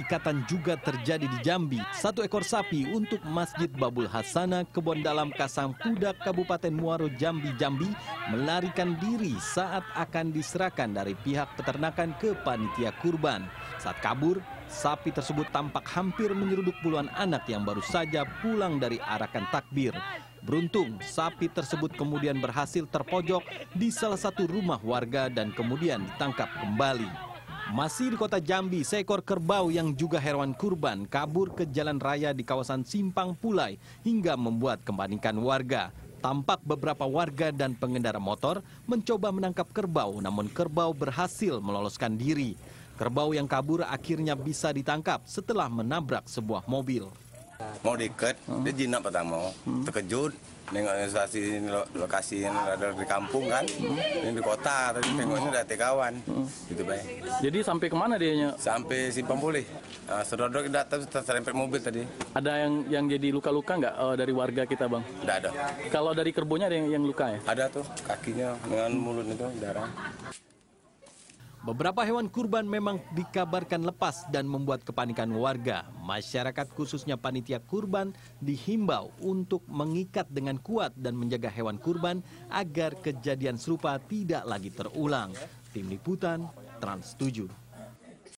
Ikatan juga terjadi di Jambi. Satu ekor sapi untuk Masjid Babul Hasana, Kebon Dalam Kasang Pudak, Kabupaten Muaro, Jambi, Jambi, melarikan diri saat akan diserahkan dari pihak peternakan ke panitia kurban. Saat kabur, sapi tersebut tampak hampir menyeruduk puluhan anak yang baru saja pulang dari arakan takbir. Beruntung, sapi tersebut kemudian berhasil terpojok di salah satu rumah warga dan kemudian ditangkap kembali. Masih di kota Jambi, seekor kerbau yang juga hewan kurban kabur ke jalan raya di kawasan Simpang Pulai hingga membuat kepanikan warga. Tampak beberapa warga dan pengendara motor mencoba menangkap kerbau, namun kerbau berhasil meloloskan diri. Kerbau yang kabur akhirnya bisa ditangkap setelah menabrak sebuah mobil mau deket hmm. Oh. dia jinak pertama hmm. terkejut nengok situasi lokasi yang ada di kampung kan hmm. ini di kota tapi hmm. tengoknya udah tekawan hmm. gitu bay. jadi sampai kemana nya? sampai simpang boleh uh, Sedodok kita terserempet mobil tadi ada yang yang jadi luka-luka nggak uh, dari warga kita bang tidak ada kalau dari kerbonya ada yang, yang luka ya ada tuh kakinya dengan mulut itu darah Beberapa hewan kurban memang dikabarkan lepas dan membuat kepanikan warga. Masyarakat khususnya panitia kurban dihimbau untuk mengikat dengan kuat dan menjaga hewan kurban agar kejadian serupa tidak lagi terulang. Tim Liputan Trans 7.